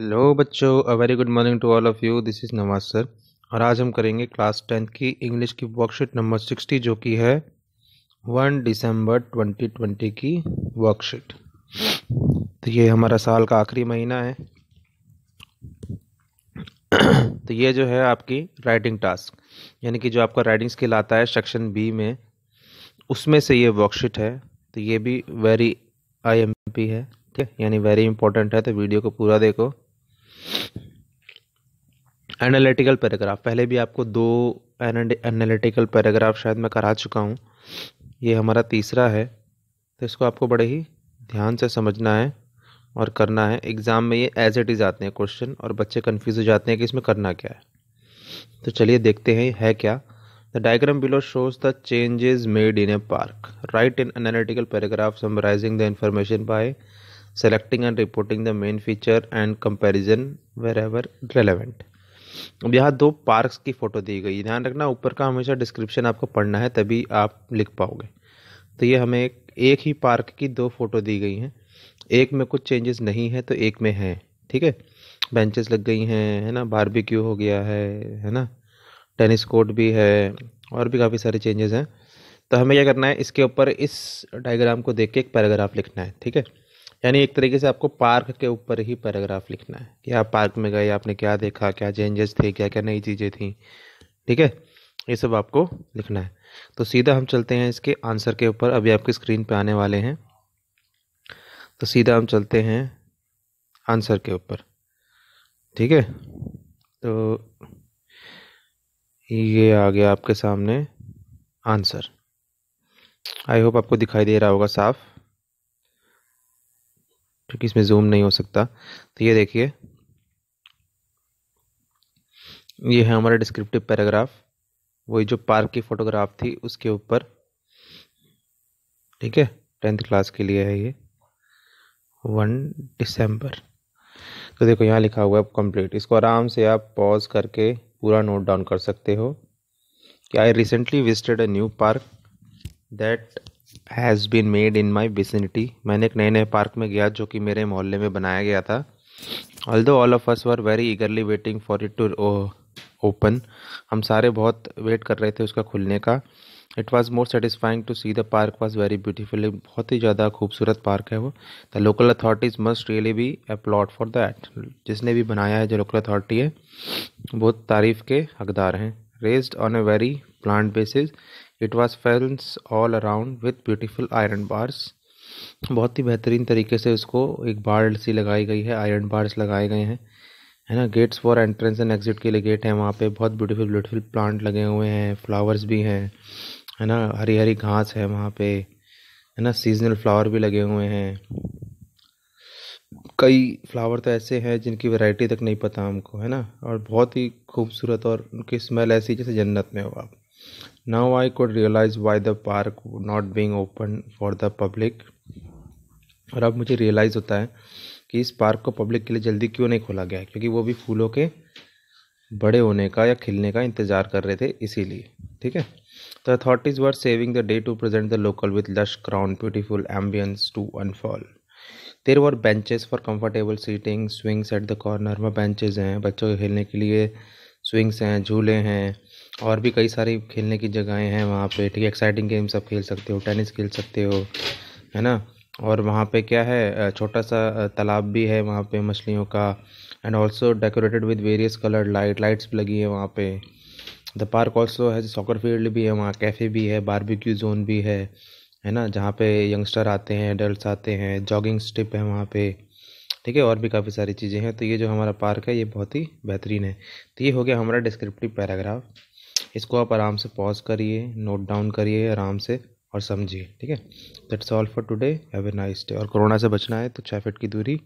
Hello बच्चों a very good morning to all of you this is Nawaz sir और आज हम करेंगे क्लास टेंथ की इंग्लिश की वर्कशीट नंबर सिक्सटी जो कि है वन दिसंबर ट्वेंटी ट्वेंटी की वर्कशीट तो ये हमारा साल का आखिरी महीना है तो ये जो है आपकी राइटिंग टास्क यानी कि जो आपका राइटिंग स्किल आता है सेक्शन बी में उसमें से ये वर्कशीट है तो ये भी वेरी आई है ठीक है यानी वेरी इंपॉर्टेंट है तो वीडियो को पूरा देखो एनालिटिकल पैराग्राफ पहले भी आपको दो एनालिटिकल पैराग्राफ शायद मैं करा चुका हूँ ये हमारा तीसरा है तो इसको आपको बड़े ही ध्यान से समझना है और करना है एग्ज़ाम में ये एज इट इज़ आते हैं क्वेश्चन और बच्चे कन्फ्यूज़ हो जाते हैं कि इसमें करना क्या है तो चलिए देखते हैं है क्या the diagram below shows the changes made in a park right in analytical paragraph summarising the information by selecting and reporting the main feature and comparison wherever relevant अब यहाँ दो पार्क्स की फ़ोटो दी गई ध्यान रखना ऊपर का हमेशा डिस्क्रिप्शन आपको पढ़ना है तभी आप लिख पाओगे तो ये हमें एक, एक ही पार्क की दो फ़ोटो दी गई हैं एक में कुछ चेंजेस नहीं है तो एक में हैं ठीक है बेंचेस लग गई हैं है ना बारबेक्यू हो गया है है ना टेनिस कोर्ट भी है और भी काफ़ी सारे चेंजेस हैं तो हमें क्या करना है इसके ऊपर इस डायग्राम को देख के एक पैराग्राफ लिखना है ठीक है यानी एक तरीके से आपको पार्क के ऊपर ही पैराग्राफ लिखना है कि आप पार्क में गए आपने क्या देखा क्या चेंजेस थे क्या क्या नई चीज़ें थी ठीक है ये सब आपको लिखना है तो सीधा हम चलते हैं इसके आंसर के ऊपर अभी आपके स्क्रीन पे आने वाले हैं तो सीधा हम चलते हैं आंसर के ऊपर ठीक है तो ये आ गया आपके सामने आंसर आई होप आपको दिखाई दे रहा होगा साफ़ क्योंकि इसमें जूम नहीं हो सकता तो ये देखिए ये है हमारा डिस्क्रिप्टिव पैराग्राफ वही जो पार्क की फ़ोटोग्राफ थी उसके ऊपर ठीक है टेंथ क्लास के लिए है ये वन दिसंबर तो देखो यहाँ लिखा हुआ है कंप्लीट इसको आराम से आप पॉज करके पूरा नोट डाउन कर सकते हो कि I recently visited a new park that has been made in my vicinity मैंने एक नए नए पार्क में गया जो कि मेरे मोहल्ले में बनाया गया था although all of us were very eagerly waiting for it to open हम सारे बहुत वेट कर रहे थे उसका खुलने का it was more satisfying to see the park was very beautiful बहुत ही ज़्यादा खूबसूरत पार्क है वो the local authorities must really be applauded for that जिसने भी बनाया है जो लोकल अथॉरिटी है बहुत तारीफ़ के हकदार हैं raised on a very plant basis it was fenced all around with beautiful iron bars बहुत ही बेहतरीन तरीके से उसको एक बार सी लगाई गई है आयरन बार्स लगाए गए हैं है ना gates for entrance and exit के लिए गेट हैं वहाँ पे बहुत ब्यूटीफुल ब्यूटीफुल प्लांट लगे हुए हैं फ्लावर्स भी हैं है ना हरी हरी घास है वहाँ पे है ना सीजनल फ्लावर भी लगे हुए हैं कई फ्लावर तो ऐसे हैं जिनकी वैरायटी तक नहीं पता हमको है ना और बहुत ही खूबसूरत और उनकी स्मेल ऐसी जैसे जन्नत में हो आप Now I could realize why the park not being open for the public. और अब मुझे रियलाइज़ होता है कि इस पार्क को पब्लिक के लिए जल्दी क्यों नहीं खोला गया क्योंकि वो भी फूलों के बड़े होने का या खिलने का इंतज़ार कर रहे थे इसीलिए ठीक है the authorities were saving the day to present the local with lush crown beautiful ambience to unfold there were benches for comfortable seating swings at the corner में बेंचेज हैं बच्चों के खेलने के लिए स्विंग्स हैं झूले हैं और भी कई सारी खेलने की जगहें हैं वहाँ पे ठीक है एक्साइटिंग गेम सब खेल सकते हो टेनिस खेल सकते हो है ना और वहाँ पे क्या है छोटा सा तालाब भी है वहाँ पे मछलियों का and also decorated with various colour light lights लगी है वहाँ पे the park also has soccer field भी है वहाँ कैफ़े भी है बारबेक्यू जोन भी है है ना जहाँ पे यंगस्टर आते हैं एडल्ट आते हैं जॉगिंग स्टिप है वहाँ पे ठीक है और भी काफ़ी सारी चीज़ें हैं तो ये जो हमारा पार्क है ये बहुत ही बेहतरीन है तो ये हो गया हमारा डिस्क्रिप्टिव पैराग्राफ इसको आप आराम से पॉज करिए नोट डाउन करिए आराम से और समझिए ठीक है that's all for today have a nice day और कोरोना से बचना है तो छः फिट की दूरी